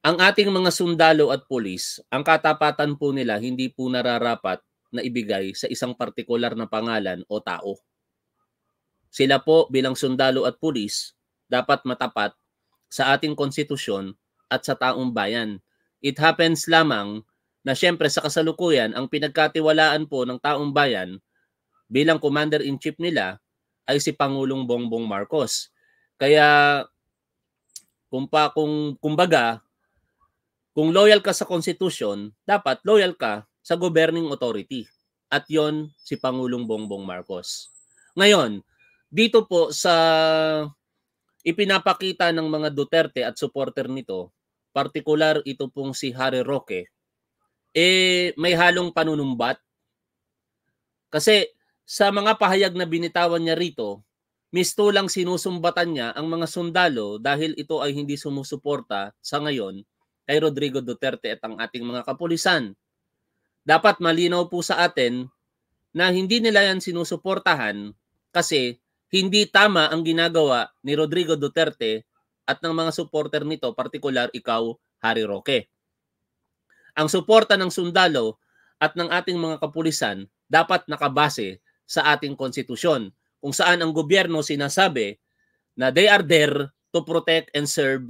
Ang ating mga sundalo at pulis, ang katapatan po nila hindi po nararapat na ibigay sa isang partikular na pangalan o tao. Sila po bilang sundalo at pulis dapat matapat sa ating konstitusyon at sa taong bayan. It happens lamang na siyempre sa kasalukuyan ang pinagkatiwalaan po ng taong bayan bilang commander-in-chief nila ay si Pangulong Bongbong Marcos. Kaya kung pa kung kumbaga kung loyal ka sa konstitusyon, dapat loyal ka sa governing authority. At yon si Pangulong Bongbong Marcos. Ngayon, dito po sa ipinapakita ng mga Duterte at supporter nito, partikular ito pong si Harry Roque, eh may halong panunumbat. Kasi sa mga pahayag na binitawan niya rito, misto lang sinusumbatan niya ang mga sundalo dahil ito ay hindi sumusuporta sa ngayon kay Rodrigo Duterte at ang ating mga kapulisan. Dapat malinaw po sa atin na hindi nila yan sinusuportahan kasi hindi tama ang ginagawa ni Rodrigo Duterte at ng mga supporter nito, partikular ikaw, Harry Roque. Ang suporta ng sundalo at ng ating mga kapulisan dapat nakabase sa ating konstitusyon kung saan ang gobyerno sinasabi na they are there to protect and serve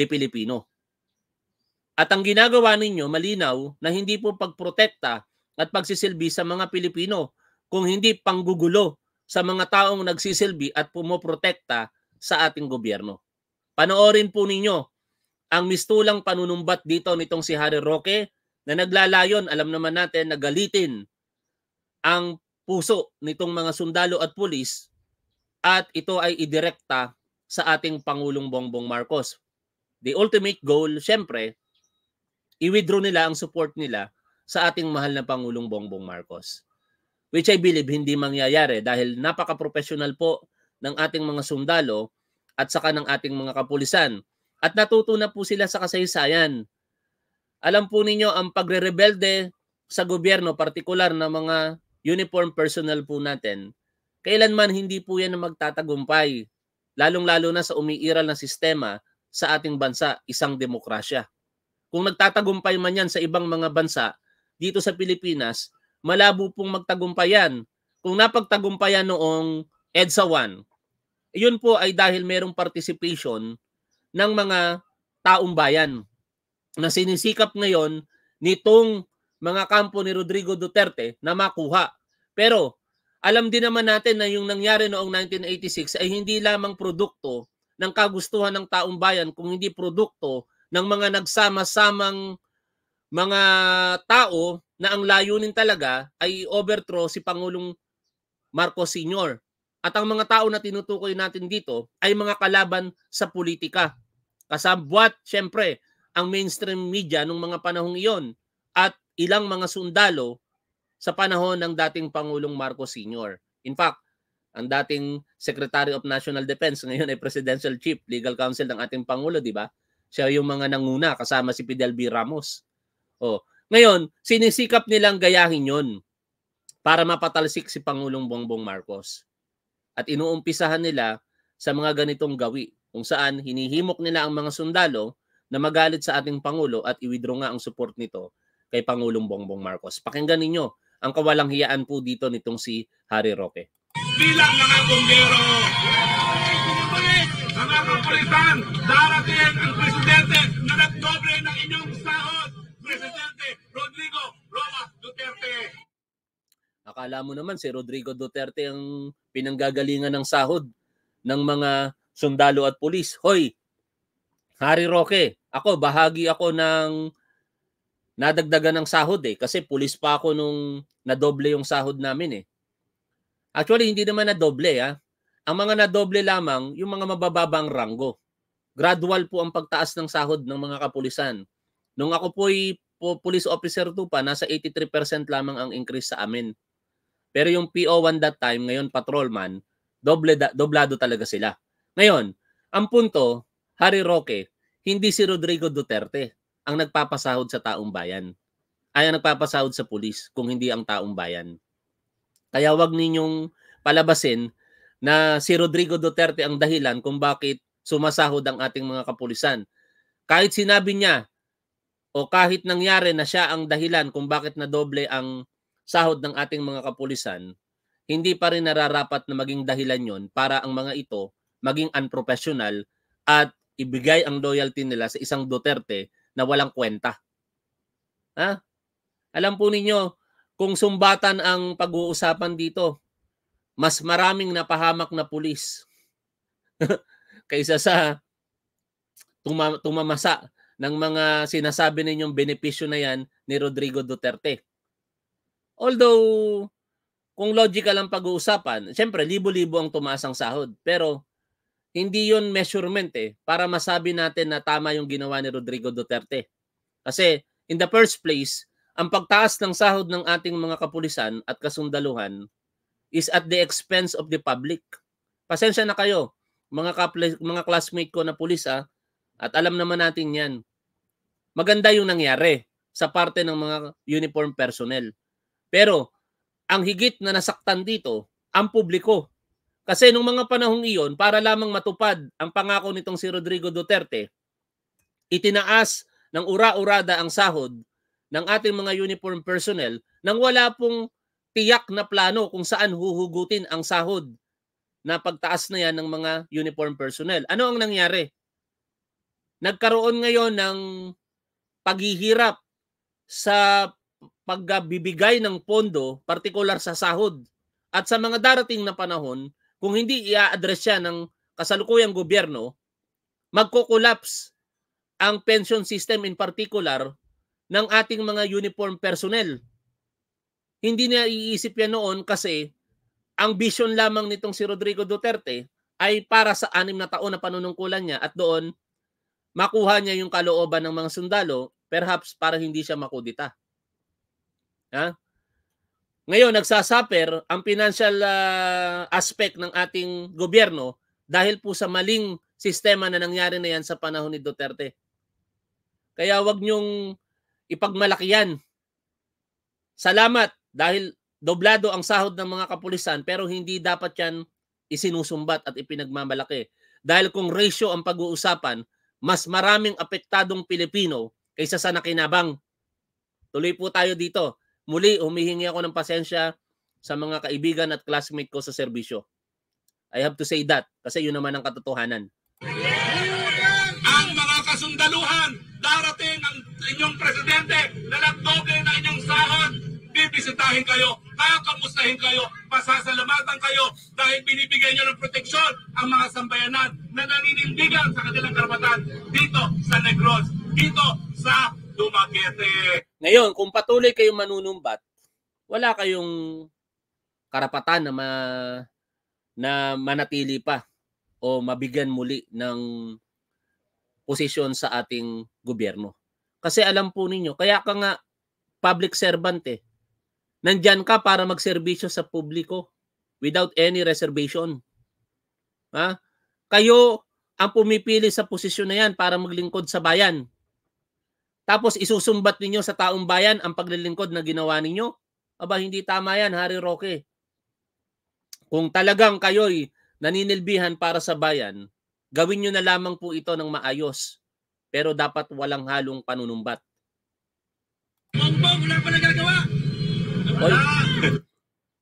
the Pilipino. At ang ginagawa ninyo, malinaw, na hindi po pagprotekta at pagsisilbi sa mga Pilipino, kung hindi panggugulo sa mga taong nagsisilbi at pumoprotekta sa ating gobyerno. Panoorin po ninyo ang mistulang panunumbat dito nitong si Harry Roque na naglalayon, alam naman natin, nagalitin ang puso nitong mga sundalo at pulis at ito ay idirekta sa ating Pangulong Bongbong Marcos. The ultimate goal, syempre, i-withdraw nila ang support nila sa ating mahal na Pangulong Bongbong Marcos. Which I believe hindi mangyayari dahil napaka-professional po ng ating mga sundalo at saka ng ating mga kapulisan. At natuto na po sila sa kasaysayan. Alam po ninyo ang pagre-rebelde sa gobyerno, partikular na mga uniform personnel po natin, kailanman hindi po yan magtatagumpay, lalong-lalo na sa umiiral na sistema sa ating bansa, isang demokrasya. Kung nagtatagumpay man yan sa ibang mga bansa, dito sa Pilipinas, malabo pong magtagumpayan. Kung napagtagumpayan noong EDSA 1, yun po ay dahil merong participation ng mga taong bayan na sinisikap ngayon nitong mga kampo ni Rodrigo Duterte na makuha. Pero alam din naman natin na yung nangyari noong 1986 ay hindi lamang produkto ng kagustuhan ng taong bayan kung hindi produkto ng mga nagsama-samang mga tao na ang layunin talaga ay overthrow si Pangulong Marcos Sr. At ang mga tao na tinutukoy natin dito ay mga kalaban sa politika. Kasabwat, syempre, ang mainstream media nung mga panahong iyon at ilang mga sundalo sa panahon ng dating Pangulong Marcos Sr. In fact, ang dating Secretary of National Defense, ngayon ay Presidential Chief Legal Counsel ng ating Pangulo, di ba? Siya yung mga nanguna kasama si Fidel B. Ramos. Oh, ngayon, sinisikap nilang gayahin 'yon para mapatalsik si Pangulong Bongbong Marcos. At inuumpisahan nila sa mga ganitong gawi kung saan hinihimok nila ang mga sundalo na magalit sa ating Pangulo at iwidro nga ang support nito kay Pangulong Bongbong Marcos. Pakinggan ninyo ang kawalang hiyaan po dito nitong si Harry Roque. Bilang mga bumbero, mga kapulisan, darating ang at doble ng inyong sahod, Presidente Rodrigo Roa Duterte. Akala mo naman si Rodrigo Duterte ang pinanggagalingan ng sahod ng mga sundalo at pulis. Hoy, Harry Roque, ako bahagi ako ng nadagdagan ng sahod eh kasi pulis pa ako nung nadoble yung sahod namin eh. Actually hindi naman nadoble ah. Ang mga nadoble lamang yung mga mabababang ranggo gradual po ang pagtaas ng sahod ng mga kapulisan. Nung ako po'y po, police officer to pa, nasa 83% lamang ang increase sa amin. Pero yung PO1 that time, ngayon patrolman, doble doblado talaga sila. Ngayon, ang punto, Harry Roque, hindi si Rodrigo Duterte ang nagpapasahod sa taong bayan. Ay ang nagpapasahod sa pulis kung hindi ang taong bayan. Kaya wag ninyong palabasin na si Rodrigo Duterte ang dahilan kung bakit sumasahod ang ating mga kapulisan. Kahit sinabi niya o kahit nangyari na siya ang dahilan kung bakit na doble ang sahod ng ating mga kapulisan, hindi pa rin nararapat na maging dahilan yon para ang mga ito maging unprofessional at ibigay ang loyalty nila sa isang Duterte na walang kwenta. Ha? Alam po ninyo, kung sumbatan ang pag-uusapan dito, mas maraming napahamak na pulis kaysa sa tumama, tumamasa ng mga sinasabi ninyong benepisyo na yan ni Rodrigo Duterte. Although, kung logical ang pag-uusapan, siyempre, libo-libo ang tumaas ang sahod. Pero, hindi yon measurement eh, para masabi natin na tama yung ginawa ni Rodrigo Duterte. Kasi, in the first place, ang pagtaas ng sahod ng ating mga kapulisan at kasundaluhan is at the expense of the public. Pasensya na kayo mga kaples, mga classmate ko na pulis ah, at alam naman natin 'yan. Maganda 'yung nangyari sa parte ng mga uniform personnel. Pero ang higit na nasaktan dito, ang publiko. Kasi nung mga panahong iyon, para lamang matupad ang pangako nitong si Rodrigo Duterte, itinaas ng ura-urada ang sahod ng ating mga uniform personnel nang wala pong tiyak na plano kung saan huhugutin ang sahod na pagtaas na yan ng mga uniform personnel. Ano ang nangyari? Nagkaroon ngayon ng paghihirap sa pagbibigay ng pondo, partikular sa sahod. At sa mga darating na panahon, kung hindi i-address siya ng kasalukuyang gobyerno, magkukulaps ang pension system in particular ng ating mga uniform personnel. Hindi na iisip yan noon kasi ang vision lamang nitong si Rodrigo Duterte ay para sa anim na taon na panunungkulan niya at doon makuha niya yung kalooban ng mga sundalo perhaps para hindi siya makudita. Ha? Ngayon, nagsasuffer ang financial uh, aspect ng ating gobyerno dahil po sa maling sistema na nangyari na yan sa panahon ni Duterte. Kaya wag niyong ipagmalaki yan. Salamat dahil doblado ang sahod ng mga kapulisan pero hindi dapat yan isinusumbat at ipinagmamalaki. Dahil kung ratio ang pag-uusapan, mas maraming apektadong Pilipino kaysa sa nakinabang. Tuloy po tayo dito. Muli, humihingi ako ng pasensya sa mga kaibigan at classmate ko sa serbisyo. I have to say that kasi yun naman ang katotohanan. Ang mga kasundaluhan, darating ang inyong presidente, lalagdogin bibisitahin kayo, kakamustahin kayo, masasalamatan kayo dahil binibigyan niyo ng proteksyon ang mga sambayanan na naninindigan sa kanilang karapatan dito sa Negros, dito sa Dumaguete. Ngayon, kung patuloy kayong manunumbat, wala kayong karapatan na ma, na manatili pa o mabigyan muli ng posisyon sa ating gobyerno. Kasi alam po ninyo, kaya ka nga public servant eh. Nandyan ka para magserbisyo sa publiko without any reservation. Ha? Kayo ang pumipili sa posisyon na yan para maglingkod sa bayan. Tapos isusumbat ninyo sa taong bayan ang paglilingkod na ginawa ninyo. Aba, hindi tama yan, Hari Roque. Kung talagang kayo'y naninilbihan para sa bayan, gawin nyo na lamang po ito ng maayos. Pero dapat walang halong panunumbat. Bongbong, wala pala gagawa. Oy,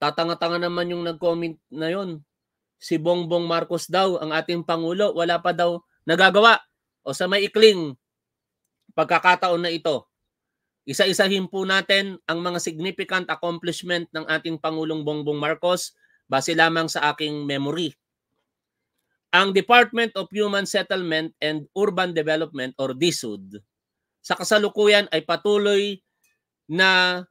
tatanga-tanga naman yung nag-comment na yon. Si Bongbong Marcos daw, ang ating Pangulo, wala pa daw nagagawa. O sa may ikling pagkakataon na ito, isa-isahin po natin ang mga significant accomplishment ng ating Pangulong Bongbong Marcos base lamang sa aking memory. Ang Department of Human Settlement and Urban Development or DSUD sa kasalukuyan ay patuloy na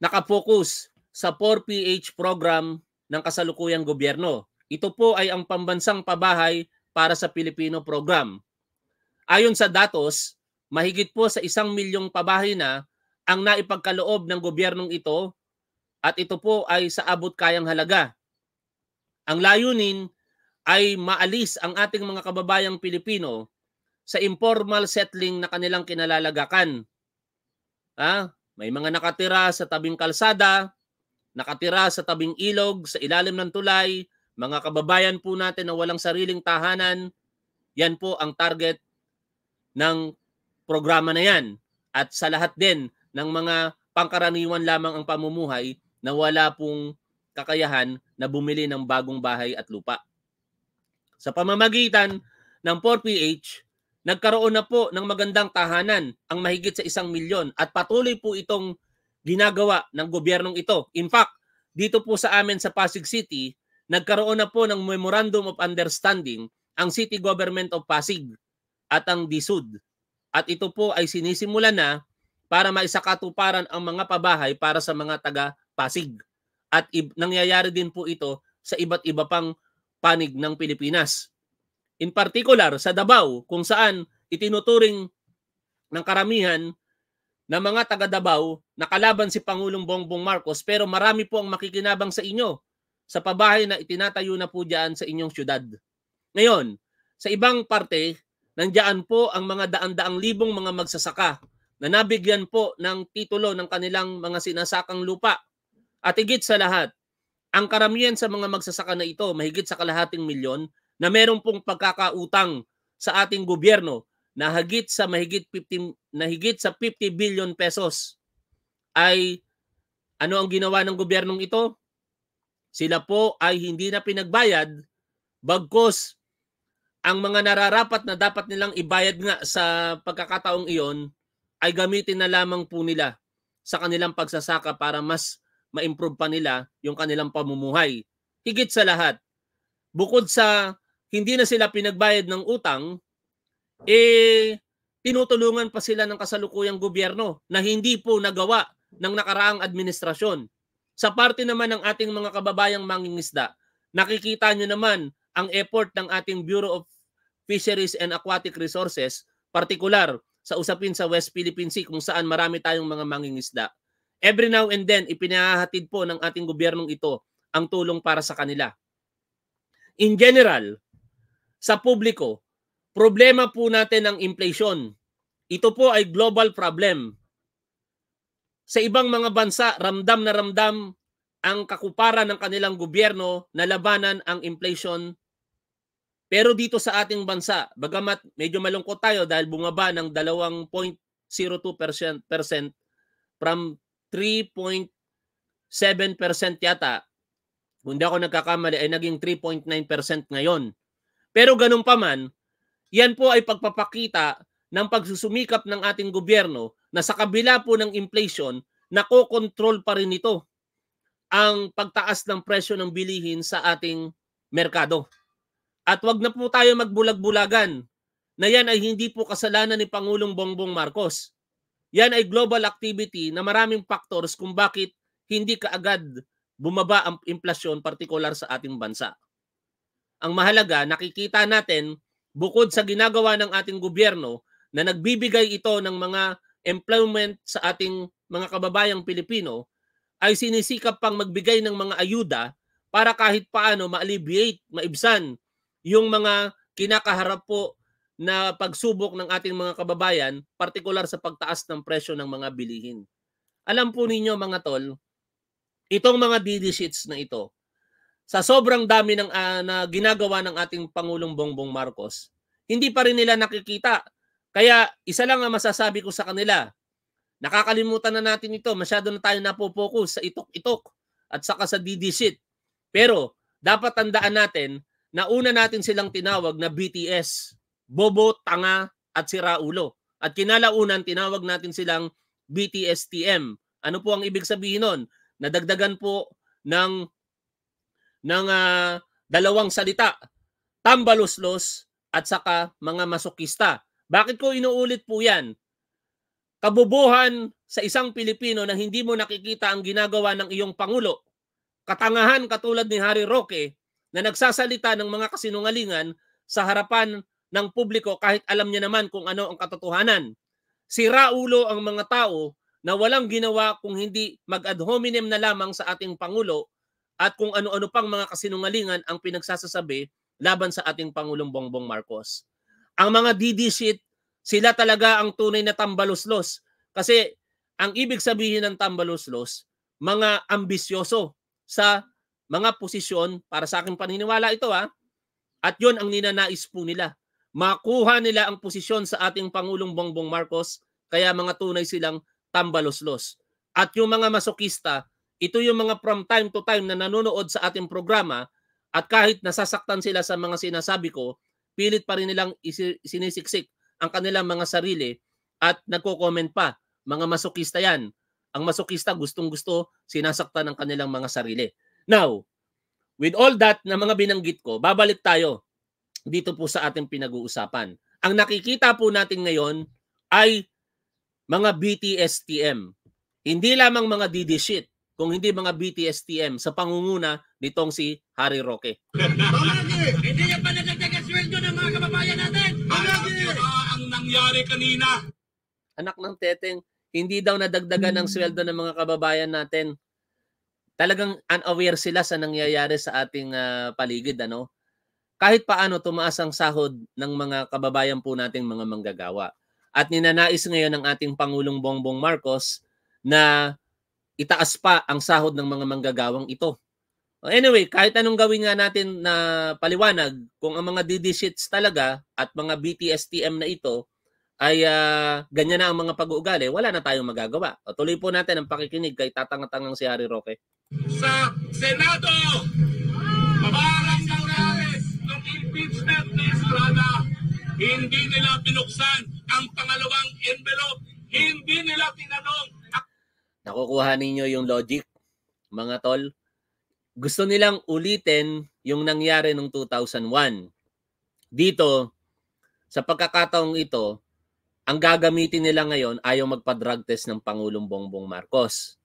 nakafocus sa 4PH program ng kasalukuyang gobyerno. Ito po ay ang pambansang pabahay para sa Pilipino program. Ayon sa datos, mahigit po sa isang milyong pabahay na ang naipagkaloob ng gobyernong ito at ito po ay sa abot kayang halaga. Ang layunin ay maalis ang ating mga kababayang Pilipino sa informal settling na kanilang kinalalagakan. Ha? Ah, may mga nakatira sa tabing kalsada, nakatira sa tabing ilog, sa ilalim ng tulay, mga kababayan po natin na walang sariling tahanan, yan po ang target ng programa na yan. At sa lahat din ng mga pangkaraniwan lamang ang pamumuhay na wala pong kakayahan na bumili ng bagong bahay at lupa. Sa pamamagitan ng 4PH, nagkaroon na po ng magandang tahanan ang mahigit sa isang milyon at patuloy po itong ginagawa ng gobyernong ito. In fact, dito po sa amin sa Pasig City, nagkaroon na po ng Memorandum of Understanding ang City Government of Pasig at ang DISUD. At ito po ay sinisimula na para maisakatuparan ang mga pabahay para sa mga taga Pasig. At nangyayari din po ito sa iba't iba pang panig ng Pilipinas. In particular, sa Davao, kung saan itinuturing ng karamihan na mga taga-Davao na kalaban si Pangulong Bongbong Marcos pero marami po ang makikinabang sa inyo sa pabahay na itinatayo na po dyan sa inyong syudad. Ngayon, sa ibang parte, nandiyan po ang mga daan-daang libong mga magsasaka na nabigyan po ng titulo ng kanilang mga sinasakang lupa. At higit sa lahat, ang karamihan sa mga magsasaka na ito, mahigit sa kalahating milyon, na meron pong pagkakautang sa ating gobyerno na higit sa mahigit 50 na higit sa 50 billion pesos ay ano ang ginawa ng gobyernong ito? Sila po ay hindi na pinagbayad bagkos ang mga nararapat na dapat nilang ibayad nga sa pagkakataong iyon ay gamitin na lamang po nila sa kanilang pagsasaka para mas ma-improve pa nila yung kanilang pamumuhay. Higit sa lahat, bukod sa hindi na sila pinagbayad ng utang, eh, tinutulungan pa sila ng kasalukuyang gobyerno na hindi po nagawa ng nakaraang administrasyon. Sa parte naman ng ating mga kababayang mangingisda, nakikita nyo naman ang effort ng ating Bureau of Fisheries and Aquatic Resources, partikular sa usapin sa West Philippine Sea kung saan marami tayong mga mangingisda. Every now and then, ipinahahatid po ng ating gobyernong ito ang tulong para sa kanila. In general, sa publiko, problema po natin ang inflation. Ito po ay global problem. Sa ibang mga bansa, ramdam na ramdam ang kakuparan ng kanilang gobyerno na labanan ang inflation. Pero dito sa ating bansa, bagamat medyo malungkot tayo dahil bumaba ng 2.02% from 3.7% yata, kung hindi ako nagkakamali, ay naging 3.9% ngayon. Pero ganun pa man, yan po ay pagpapakita ng pagsusumikap ng ating gobyerno na sa kabila po ng inflation, nakokontrol pa rin ito ang pagtaas ng presyo ng bilihin sa ating merkado. At wag na po tayo magbulag-bulagan na yan ay hindi po kasalanan ni Pangulong Bongbong Marcos. Yan ay global activity na maraming factors kung bakit hindi kaagad bumaba ang inflasyon partikular sa ating bansa. Ang mahalaga, nakikita natin bukod sa ginagawa ng ating gobyerno na nagbibigay ito ng mga employment sa ating mga kababayang Pilipino, ay sinisikap pang magbigay ng mga ayuda para kahit paano ma-alleviate, maibsan yung mga kinakaharap po na pagsubok ng ating mga kababayan, partikular sa pagtaas ng presyo ng mga bilihin. Alam po ninyo mga tol, itong mga DD sheets na ito, sa sobrang dami ng uh, na ginagawa ng ating Pangulong Bongbong Marcos, hindi pa rin nila nakikita. Kaya isa lang ang masasabi ko sa kanila, nakakalimutan na natin ito, masyado na tayo napo-focus sa itok-itok at saka sa DD shit. Pero dapat tandaan natin na una natin silang tinawag na BTS, bobo, tanga at sira ulo At kinalaunan tinawag natin silang BTSTM. Ano po ang ibig sabihin nun? Nadagdagan po ng ng uh, dalawang salita, tambaluslos at saka mga masokista. Bakit ko inuulit po yan? Kabubuhan sa isang Pilipino na hindi mo nakikita ang ginagawa ng iyong Pangulo. Katangahan katulad ni Harry Roque na nagsasalita ng mga kasinungalingan sa harapan ng publiko kahit alam niya naman kung ano ang katotohanan. Sira ulo ang mga tao na walang ginawa kung hindi mag ad hominem na lamang sa ating Pangulo at kung ano-ano pang mga kasinungalingan ang pinagsasasabi laban sa ating Pangulong Bongbong Marcos. Ang mga DD sila talaga ang tunay na tambaloslos. Kasi ang ibig sabihin ng tambaloslos, mga ambisyoso sa mga posisyon para sa akin paniniwala ito ha. Ah, at yon ang ninanais po nila. Makuha nila ang posisyon sa ating Pangulong Bongbong Marcos kaya mga tunay silang tambaloslos. At yung mga masokista, ito yung mga from time to time na nanonood sa ating programa at kahit nasasaktan sila sa mga sinasabi ko, pilit pa rin nilang sinisiksik ang kanilang mga sarili at nagko-comment pa. Mga masokista yan. Ang masokista gustong-gusto sinasaktan ng kanilang mga sarili. Now, with all that na mga binanggit ko, babalik tayo dito po sa ating pinag-uusapan. Ang nakikita po natin ngayon ay mga BTSTM. Hindi lamang mga DD shit kung hindi mga BTS TM sa pangunguna nitong si Harry Roque. Hindi niya pa nagkakasweldo ng mga kababayan natin. Ano ang nangyari kanina. Anak ng teteng, hindi daw nadagdagan ng sweldo ng mga kababayan natin. Talagang unaware sila sa nangyayari sa ating uh, paligid. Ano? Kahit paano tumaas ang sahod ng mga kababayan po nating mga manggagawa. At ninanais ngayon ng ating Pangulong Bongbong Marcos na itaas pa ang sahod ng mga manggagawang ito. Anyway, kahit anong gawin nga natin na paliwanag, kung ang mga DD sheets talaga at mga BTSTM na ito ay uh, ganyan na ang mga pag-uugali, wala na tayong magagawa. O, tuloy po natin ang pakikinig kay tatangatangang si Harry Roque. Sa Senado, parang Morales, nung impeachment ni Estrada, hindi nila binuksan ang pangalawang envelope, hindi nila tinanong Nakukuha ninyo yung logic, mga tol? Gusto nilang ulitin yung nangyari noong 2001. Dito, sa pagkakataong ito, ang gagamitin nila ngayon ayaw magpa-drug test ng Pangulong Bongbong Marcos.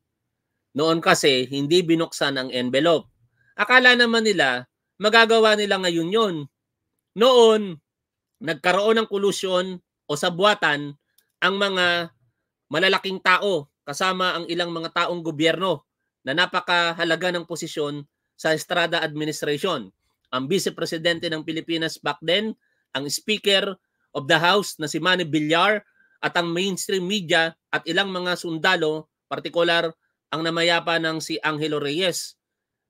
Noon kasi, hindi binuksan ang envelope. Akala naman nila, magagawa nila ngayon yon. Noon, nagkaroon ng kolusyon o sabwatan ang mga malalaking tao kasama ang ilang mga taong gobyerno na napakahalaga ng posisyon sa Estrada administration. Ang vice presidente ng Pilipinas back then, ang speaker of the house na si Manny Villar at ang mainstream media at ilang mga sundalo, partikular ang namayapa ng si Angelo Reyes.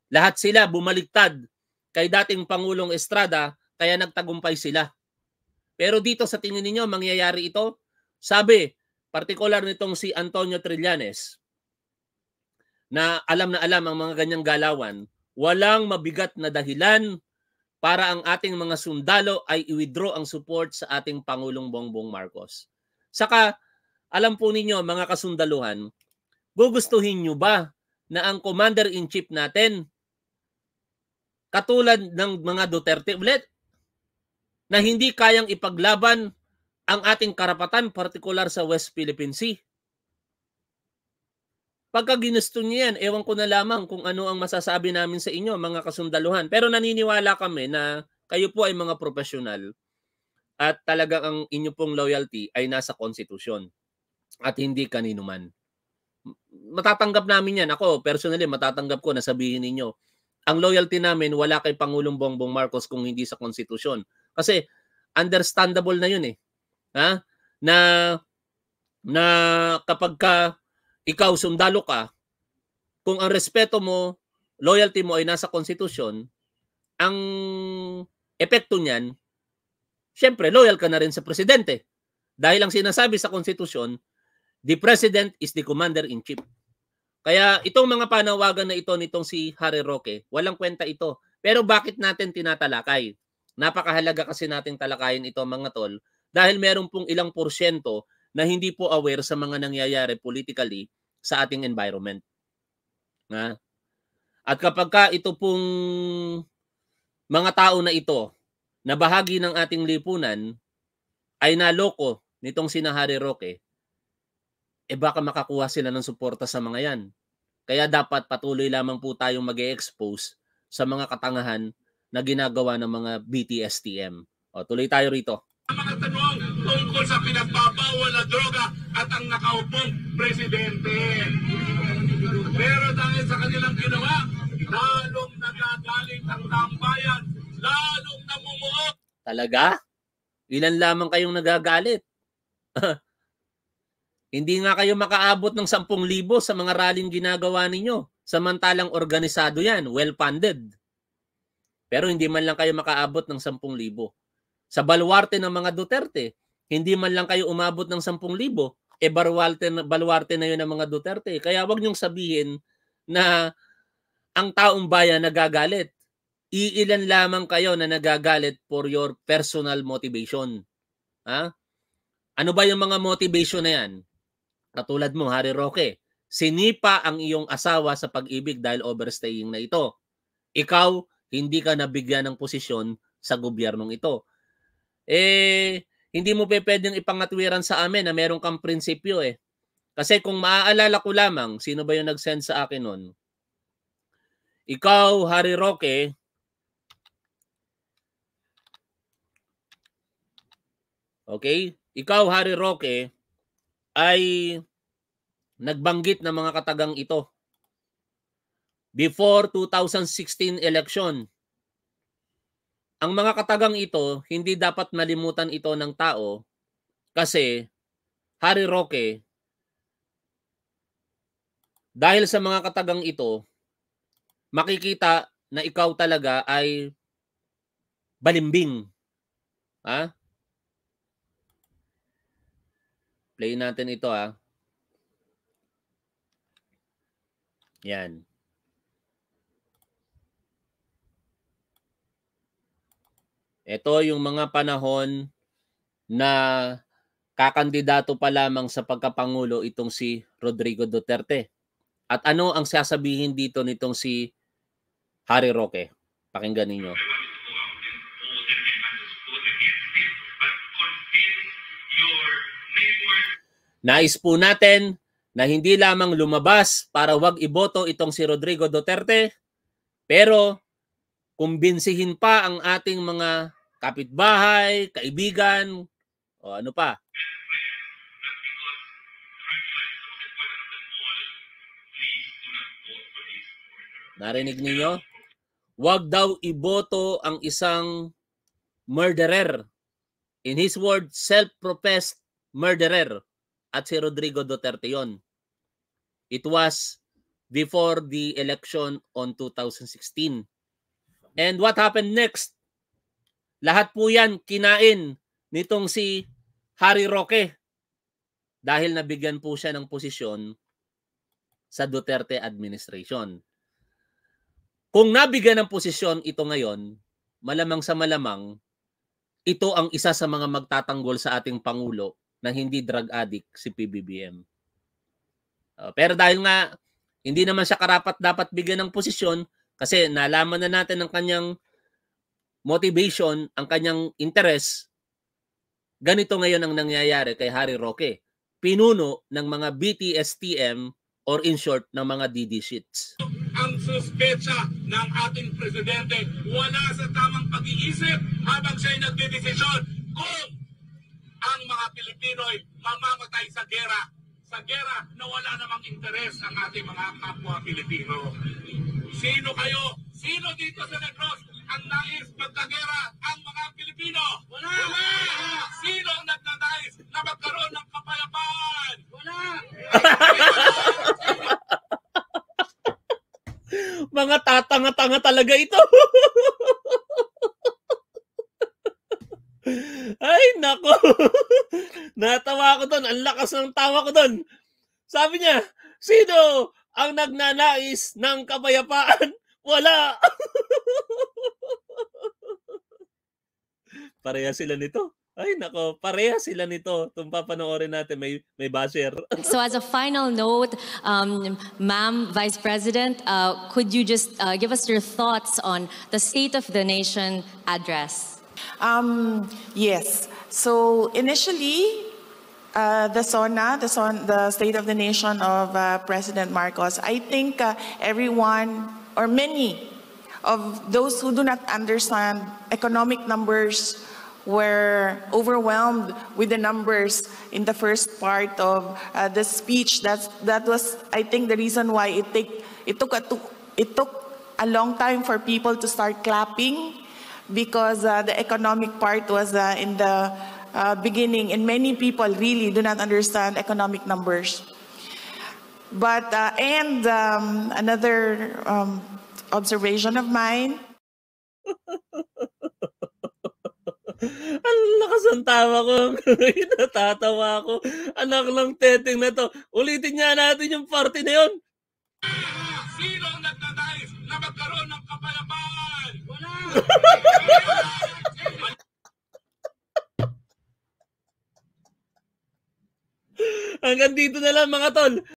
Lahat sila bumaliktad kay dating Pangulong Estrada kaya nagtagumpay sila. Pero dito sa tingin ninyo, mangyayari ito? Sabi Partikular nitong si Antonio Trillanes na alam na alam ang mga ganyang galawan, walang mabigat na dahilan para ang ating mga sundalo ay i-withdraw ang support sa ating Pangulong Bongbong Marcos. Saka, alam po ninyo mga kasundaluhan, gugustuhin nyo ba na ang commander-in-chief natin, katulad ng mga Duterte ulit, na hindi kayang ipaglaban ang ating karapatan, particular sa West Philippine Sea. Pagka ginusto niyo yan, ewan ko na lamang kung ano ang masasabi namin sa inyo, mga kasundaluhan. Pero naniniwala kami na kayo po ay mga profesional at talagang ang inyo pong loyalty ay nasa konstitusyon at hindi kanino man. Matatanggap namin yan. Ako, personally, matatanggap ko na sabihin ninyo, ang loyalty namin wala kay Pangulong Bongbong Marcos kung hindi sa konstitusyon. Kasi understandable na yun eh ha? Na na kapag ka ikaw sundalo ka, kung ang respeto mo, loyalty mo ay nasa konstitusyon, ang epekto niyan, syempre loyal ka na rin sa presidente. Dahil ang sinasabi sa konstitusyon, the president is the commander-in-chief. Kaya itong mga panawagan na ito nitong si Harry Roque, walang kwenta ito. Pero bakit natin tinatalakay? Napakahalaga kasi nating talakayin ito mga tol dahil meron pong ilang porsyento na hindi po aware sa mga nangyayari politically sa ating environment. Na? At kapag ka ito pong mga tao na ito na bahagi ng ating lipunan ay naloko nitong sina Harry Roque, eh baka makakuha sila ng suporta sa mga yan. Kaya dapat patuloy lamang po tayong mag expose sa mga katangahan na ginagawa ng mga BTSTM. O, tuloy tayo rito. Ang mga tanong tungkol sa pinagbabawal na droga at ang nakaupong presidente. Pero dahil sa kanilang ginawa, lalong nagagalit ang tambayan, lalong namumuo. Talaga? Ilan lamang kayong nagagalit? Hindi nga kayo makaabot ng 10,000 sa mga rallying ginagawa ninyo. Samantalang organisado yan, well-funded. Pero hindi man lang kayo makaabot ng 10,000 sa baluarte ng mga Duterte. Hindi man lang kayo umabot ng 10,000, e eh, baluarte, baluarte na yun ng mga Duterte. Kaya wag niyong sabihin na ang taong bayan nagagalit. Iilan lamang kayo na nagagalit for your personal motivation. Ha? Ano ba yung mga motivation na yan? Katulad mo, Harry Roque, sinipa ang iyong asawa sa pag-ibig dahil overstaying na ito. Ikaw, hindi ka nabigyan ng posisyon sa gobyernong ito eh, hindi mo pe pwedeng ipangatwiran sa amin na meron kang prinsipyo eh. Kasi kung maaalala ko lamang, sino ba yung nag-send sa akin nun? Ikaw, Harry Roque, Okay? Ikaw, Harry Roque, ay nagbanggit ng mga katagang ito before 2016 election ang mga katagang ito, hindi dapat malimutan ito ng tao kasi Harry Roque, dahil sa mga katagang ito, makikita na ikaw talaga ay balimbing. Ha? Play natin ito ha. Yan. Ito yung mga panahon na kakandidato pa lamang sa pagkapangulo itong si Rodrigo Duterte. At ano ang sasabihin dito nitong si Harry Roque? Pakinggan ninyo. Nais po natin na hindi lamang lumabas para wag iboto itong si Rodrigo Duterte, pero kumbinsihin pa ang ating mga kapitbahay, kaibigan, o ano pa. Narinig niyo? Huwag daw iboto ang isang murderer. In his word, self-professed murderer. At si Rodrigo Duterte yon. It was before the election on 2016 And what happened next? Lahat po yan kinain nitong si Harry Roque dahil nabigyan po siya ng posisyon sa Duterte administration. Kung nabigyan ng posisyon ito ngayon, malamang sa malamang, ito ang isa sa mga magtatanggol sa ating Pangulo na hindi drug addict si PBBM. Uh, ah, pero dahil nga hindi naman siya karapat dapat bigyan ng posisyon, kasi nalaman na natin ang kanyang motivation, ang kanyang interest. Ganito ngayon ang nangyayari kay Harry Roque. Pinuno ng mga BTSTM or in short ng mga DD sheets. Ang suspecha ng ating presidente wala sa tamang pag-iisip habang siya'y nagdidesisyon kung ang mga Pilipino'y mamamatay sa gera. Sa gera na wala namang interes ang ating mga kapwa Pilipino. Sino kayo? Sino dito sa Negros ang nais magkagera ang mga Pilipino? Wala! Wala! Sino ang nagnanais na magkaroon ng kapayapaan? Wala! mga tatanga-tanga talaga ito. Ay, nako. Natawa ako doon. Ang lakas ng tawa ko doon. Sabi niya, sino ang nagnanais ng kapayapaan. Wala! Pareha sila nito. Ay nako, pareha sila nito. Itong papanoorin natin, may, may basher. so as a final note, um, Ma'am Vice President, uh, could you just uh, give us your thoughts on the State of the Nation address? Um, yes. So initially, Uh, the SONA, the, SON, the State of the Nation of uh, President Marcos, I think uh, everyone or many of those who do not understand economic numbers were overwhelmed with the numbers in the first part of uh, the speech. That's, that was, I think, the reason why it, take, it, took a, it took a long time for people to start clapping because uh, the economic part was uh, in the uh, beginning, and many people really do not understand economic numbers. But, uh, and um, another um, observation of mine. Ang lakas ang tawa ko. Natatawa ako. Anak lang teteng na to. Ulitin niya natin yung party na yun. Sino ang nagdadais na magkaroon ng kapalapaan? Wala! Hanggang dito na lang mga tol.